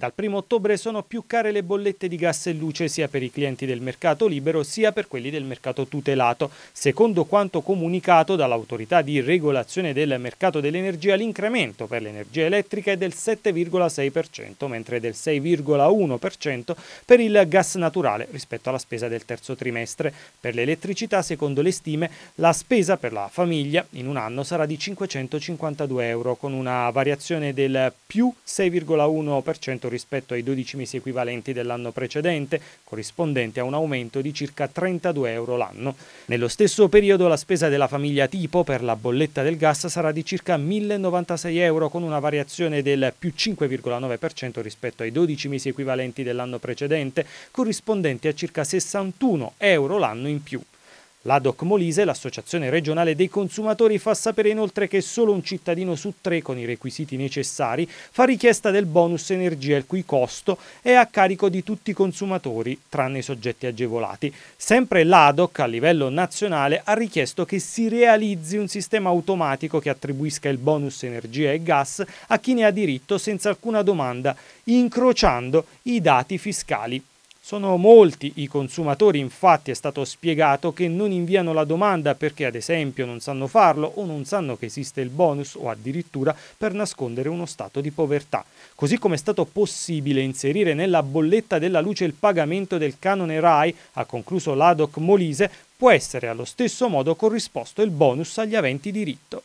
Dal 1 ottobre sono più care le bollette di gas e luce sia per i clienti del mercato libero sia per quelli del mercato tutelato. Secondo quanto comunicato dall'autorità di regolazione del mercato dell'energia, l'incremento per l'energia elettrica è del 7,6%, mentre del 6,1% per il gas naturale rispetto alla spesa del terzo trimestre. Per l'elettricità, secondo le stime, la spesa per la famiglia in un anno sarà di 552 euro, con una variazione del più 6,1% rispetto ai 12 mesi equivalenti dell'anno precedente, corrispondente a un aumento di circa 32 euro l'anno. Nello stesso periodo la spesa della famiglia tipo per la bolletta del gas sarà di circa 1096 euro con una variazione del più 5,9% rispetto ai 12 mesi equivalenti dell'anno precedente, corrispondente a circa 61 euro l'anno in più. L'ADOC Molise, l'associazione regionale dei consumatori, fa sapere inoltre che solo un cittadino su tre con i requisiti necessari fa richiesta del bonus energia il cui costo è a carico di tutti i consumatori, tranne i soggetti agevolati. Sempre l'ADOC a livello nazionale ha richiesto che si realizzi un sistema automatico che attribuisca il bonus energia e gas a chi ne ha diritto senza alcuna domanda, incrociando i dati fiscali. Sono molti i consumatori, infatti è stato spiegato, che non inviano la domanda perché ad esempio non sanno farlo o non sanno che esiste il bonus o addirittura per nascondere uno stato di povertà. Così come è stato possibile inserire nella bolletta della luce il pagamento del canone RAI, ha concluso l'ADOC Molise, può essere allo stesso modo corrisposto il bonus agli aventi diritto.